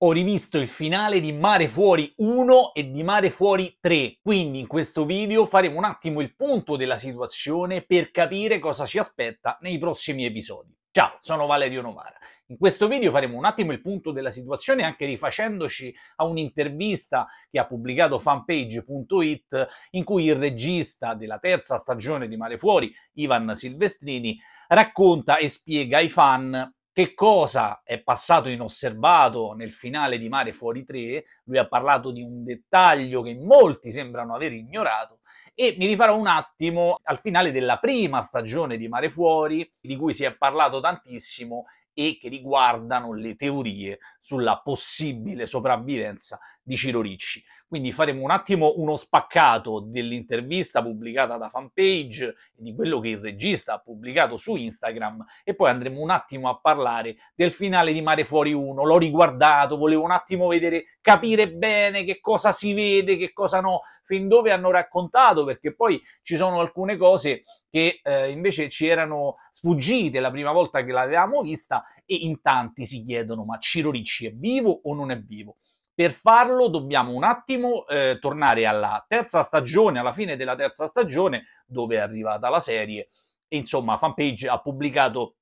ho rivisto il finale di Mare Fuori 1 e di Mare Fuori 3, quindi in questo video faremo un attimo il punto della situazione per capire cosa ci aspetta nei prossimi episodi. Ciao, sono Valerio Novara. In questo video faremo un attimo il punto della situazione anche rifacendoci a un'intervista che ha pubblicato fanpage.it in cui il regista della terza stagione di Mare Fuori, Ivan Silvestrini, racconta e spiega ai fan che cosa è passato inosservato nel finale di Mare Fuori 3? Lui ha parlato di un dettaglio che molti sembrano aver ignorato e mi rifarò un attimo al finale della prima stagione di Mare Fuori, di cui si è parlato tantissimo e che riguardano le teorie sulla possibile sopravvivenza di Ciro Ricci. Quindi faremo un attimo uno spaccato dell'intervista pubblicata da fanpage e di quello che il regista ha pubblicato su Instagram e poi andremo un attimo a parlare del finale di Mare Fuori 1. L'ho riguardato, volevo un attimo vedere, capire bene che cosa si vede, che cosa no, fin dove hanno raccontato, perché poi ci sono alcune cose che eh, invece ci erano sfuggite la prima volta che l'avevamo vista e in tanti si chiedono ma Ciro Ricci è vivo o non è vivo? Per farlo dobbiamo un attimo eh, tornare alla terza stagione, alla fine della terza stagione, dove è arrivata la serie. insomma, Fanpage ha pubblicato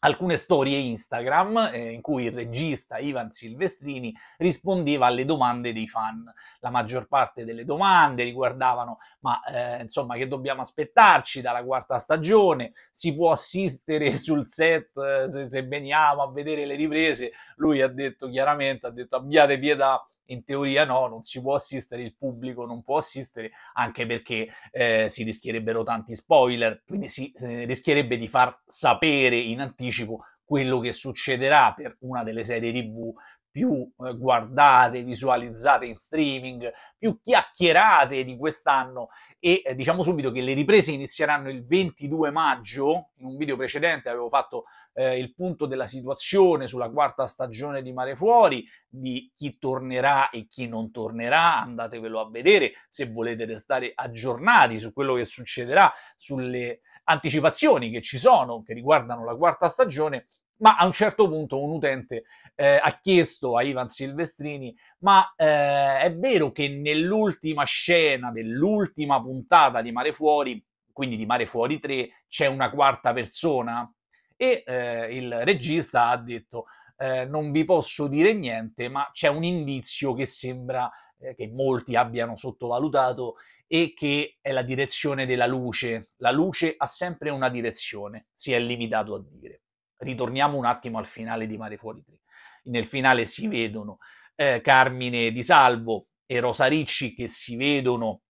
alcune storie Instagram eh, in cui il regista Ivan Silvestrini rispondeva alle domande dei fan. La maggior parte delle domande riguardavano ma eh, insomma che dobbiamo aspettarci dalla quarta stagione, si può assistere sul set eh, se, se veniamo a vedere le riprese, lui ha detto chiaramente ha detto abbiate pietà in teoria no, non si può assistere, il pubblico non può assistere, anche perché eh, si rischierebbero tanti spoiler, quindi si, si rischierebbe di far sapere in anticipo quello che succederà per una delle serie TV più eh, guardate, visualizzate in streaming, più chiacchierate di quest'anno e eh, diciamo subito che le riprese inizieranno il 22 maggio, in un video precedente avevo fatto eh, il punto della situazione sulla quarta stagione di Mare Fuori, di chi tornerà e chi non tornerà, andatevelo a vedere se volete restare aggiornati su quello che succederà, sulle anticipazioni che ci sono che riguardano la quarta stagione ma a un certo punto un utente eh, ha chiesto a Ivan Silvestrini, ma eh, è vero che nell'ultima scena dell'ultima puntata di Mare Fuori, quindi di Mare Fuori 3, c'è una quarta persona? E eh, il regista ha detto, eh, non vi posso dire niente, ma c'è un indizio che sembra eh, che molti abbiano sottovalutato e che è la direzione della luce. La luce ha sempre una direzione, si è limitato a dire ritorniamo un attimo al finale di Mare Fuori 3. Nel finale si vedono eh, Carmine Di Salvo e Rosa Ricci che si vedono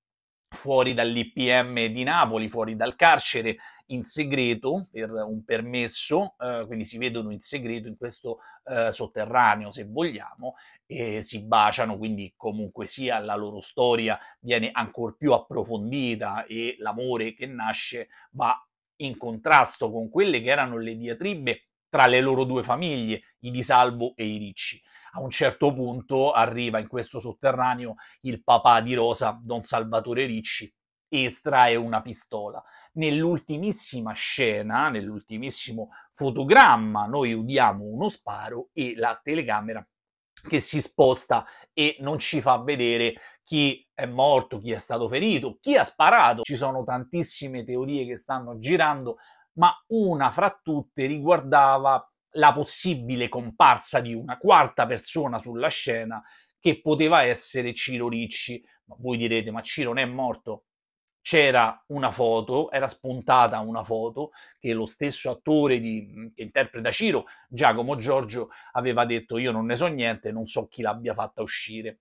fuori dall'IPM di Napoli, fuori dal carcere, in segreto per un permesso, eh, quindi si vedono in segreto in questo eh, sotterraneo, se vogliamo, e si baciano, quindi comunque sia la loro storia viene ancora più approfondita e l'amore che nasce va in contrasto con quelle che erano le diatribe tra le loro due famiglie, i Di Salvo e i Ricci. A un certo punto arriva in questo sotterraneo il papà di Rosa, Don Salvatore Ricci, e estrae una pistola. Nell'ultimissima scena, nell'ultimissimo fotogramma, noi udiamo uno sparo e la telecamera che si sposta e non ci fa vedere chi è morto, chi è stato ferito, chi ha sparato. Ci sono tantissime teorie che stanno girando, ma una fra tutte riguardava la possibile comparsa di una quarta persona sulla scena che poteva essere Ciro Ricci. Ma voi direte, ma Ciro non è morto? C'era una foto, era spuntata una foto che lo stesso attore di, che interpreta Ciro, Giacomo Giorgio, aveva detto io non ne so niente, non so chi l'abbia fatta uscire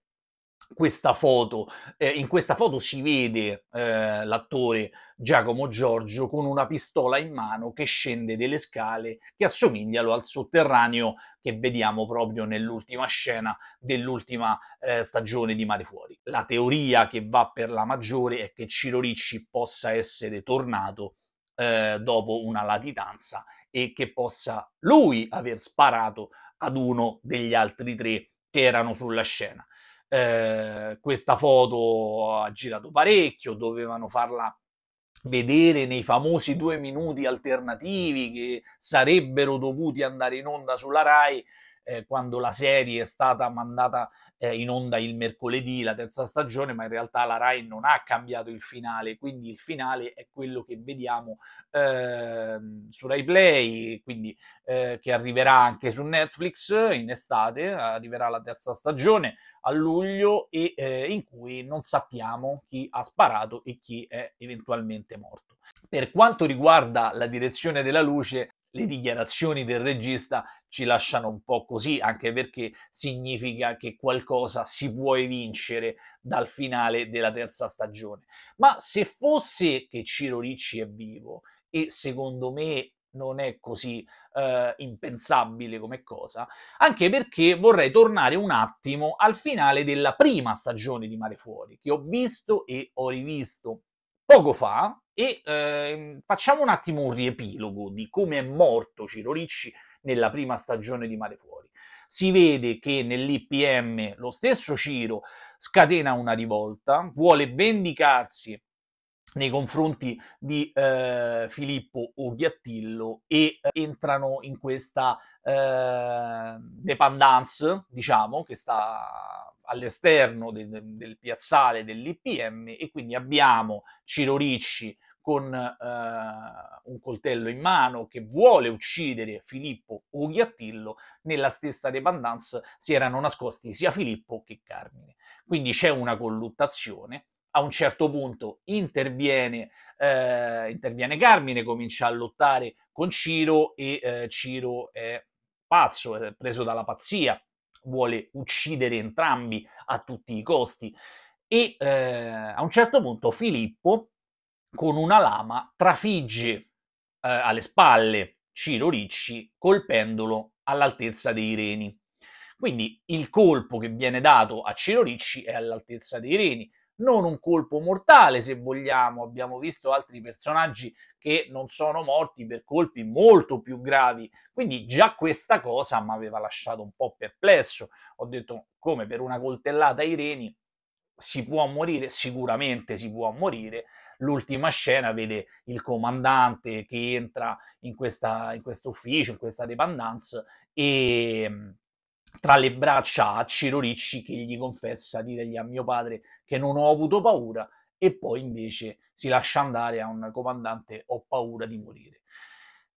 questa foto. Eh, in questa foto si vede eh, l'attore Giacomo Giorgio con una pistola in mano che scende delle scale che assomigliano al sotterraneo che vediamo proprio nell'ultima scena dell'ultima eh, stagione di Mare Fuori. La teoria che va per la maggiore è che Ciro Ricci possa essere tornato eh, dopo una latitanza e che possa lui aver sparato ad uno degli altri tre che erano sulla scena. Eh, questa foto ha girato parecchio, dovevano farla vedere nei famosi due minuti alternativi che sarebbero dovuti andare in onda sulla RAI eh, quando la serie è stata mandata eh, in onda il mercoledì, la terza stagione, ma in realtà la RAI non ha cambiato il finale, quindi il finale è quello che vediamo eh, su RAI Play, quindi eh, che arriverà anche su Netflix in estate, arriverà la terza stagione a luglio e eh, in cui non sappiamo chi ha sparato e chi è eventualmente morto. Per quanto riguarda la direzione della luce, le dichiarazioni del regista ci lasciano un po' così, anche perché significa che qualcosa si può evincere dal finale della terza stagione. Ma se fosse che Ciro Ricci è vivo, e secondo me non è così eh, impensabile come cosa, anche perché vorrei tornare un attimo al finale della prima stagione di Mare Fuori, che ho visto e ho rivisto poco fa, e eh, facciamo un attimo un riepilogo di come è morto Ciro Ricci nella prima stagione di Mare Fuori. Si vede che nell'IPM lo stesso Ciro scatena una rivolta, vuole vendicarsi nei confronti di eh, Filippo Oghiattillo e eh, entrano in questa eh, dependance, diciamo, che sta all'esterno de, de, del piazzale dell'IPM e quindi abbiamo Ciro Ricci con eh, un coltello in mano che vuole uccidere Filippo Ugliattillo, nella stessa dependenza si erano nascosti sia Filippo che Carmine. Quindi c'è una colluttazione. A un certo punto interviene, eh, interviene Carmine, comincia a lottare con Ciro e eh, Ciro è pazzo, è preso dalla pazzia, vuole uccidere entrambi a tutti i costi. E eh, a un certo punto Filippo, con una lama, trafigge eh, alle spalle Ciro Ricci, colpendolo all'altezza dei reni. Quindi il colpo che viene dato a Ciro Ricci è all'altezza dei reni non un colpo mortale, se vogliamo. Abbiamo visto altri personaggi che non sono morti per colpi molto più gravi. Quindi già questa cosa mi aveva lasciato un po' perplesso. Ho detto come per una coltellata ai reni si può morire, sicuramente si può morire. L'ultima scena vede il comandante che entra in, questa, in questo ufficio, in questa dependance e tra le braccia a Ciro Ricci che gli confessa di dirgli a mio padre che non ho avuto paura e poi invece si lascia andare a un comandante ho paura di morire.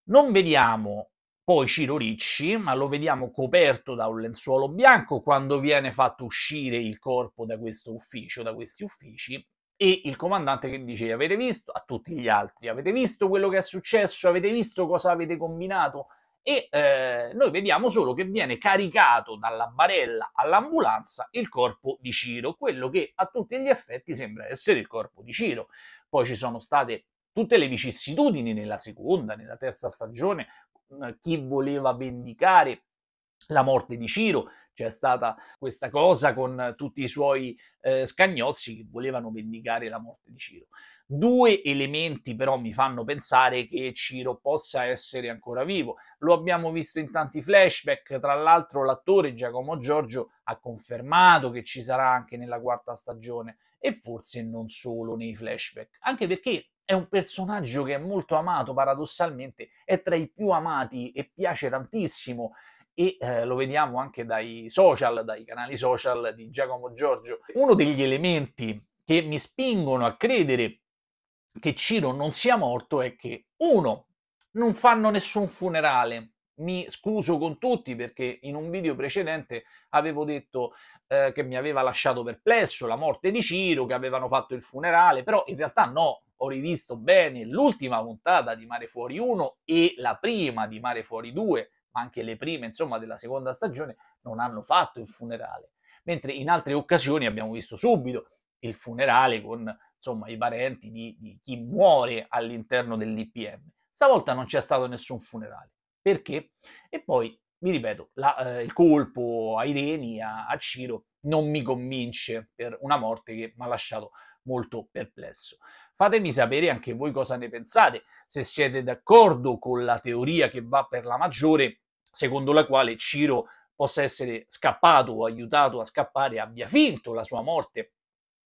Non vediamo poi Ciro Ricci, ma lo vediamo coperto da un lenzuolo bianco quando viene fatto uscire il corpo da questo ufficio, da questi uffici, e il comandante che dice avete visto a tutti gli altri, avete visto quello che è successo, avete visto cosa avete combinato, e eh, noi vediamo solo che viene caricato dalla barella all'ambulanza il corpo di Ciro, quello che a tutti gli effetti sembra essere il corpo di Ciro. Poi ci sono state tutte le vicissitudini nella seconda, nella terza stagione, chi voleva vendicare la morte di Ciro, c'è stata questa cosa con tutti i suoi eh, scagnozzi che volevano vendicare la morte di Ciro. Due elementi però mi fanno pensare che Ciro possa essere ancora vivo. Lo abbiamo visto in tanti flashback, tra l'altro l'attore Giacomo Giorgio ha confermato che ci sarà anche nella quarta stagione e forse non solo nei flashback, anche perché è un personaggio che è molto amato, paradossalmente è tra i più amati e piace tantissimo e eh, lo vediamo anche dai social, dai canali social di Giacomo Giorgio. Uno degli elementi che mi spingono a credere che Ciro non sia morto è che uno non fanno nessun funerale. Mi scuso con tutti perché in un video precedente avevo detto eh, che mi aveva lasciato perplesso la morte di Ciro, che avevano fatto il funerale, però in realtà no, ho rivisto bene l'ultima puntata di Mare Fuori 1 e la prima di Mare Fuori 2 ma anche le prime, insomma, della seconda stagione, non hanno fatto il funerale. Mentre in altre occasioni abbiamo visto subito il funerale con, insomma, i parenti di, di chi muore all'interno dell'IPM. Stavolta non c'è stato nessun funerale. Perché? E poi, mi ripeto, la, eh, il colpo a Ireni, a, a Ciro, non mi convince per una morte che mi ha lasciato molto perplesso. Fatemi sapere anche voi cosa ne pensate, se siete d'accordo con la teoria che va per la maggiore secondo la quale Ciro possa essere scappato o aiutato a scappare, abbia finto la sua morte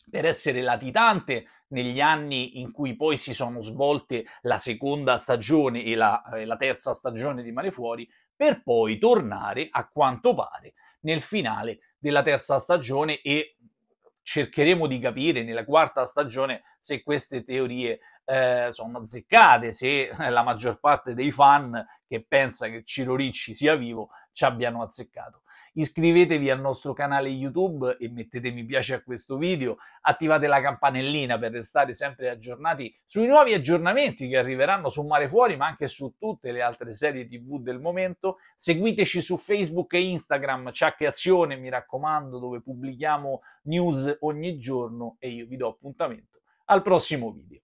per essere latitante negli anni in cui poi si sono svolte la seconda stagione e la, eh, la terza stagione di Mare Fuori, per poi tornare, a quanto pare, nel finale della terza stagione e cercheremo di capire nella quarta stagione se queste teorie eh, sono azzeccate se la maggior parte dei fan che pensa che Ciro Ricci sia vivo ci abbiano azzeccato. Iscrivetevi al nostro canale YouTube e mettete mi piace a questo video, attivate la campanellina per restare sempre aggiornati sui nuovi aggiornamenti che arriveranno su Mare Fuori, ma anche su tutte le altre serie TV del momento. Seguiteci su Facebook e Instagram, Ciacche Azione, mi raccomando, dove pubblichiamo news ogni giorno e io vi do appuntamento al prossimo video.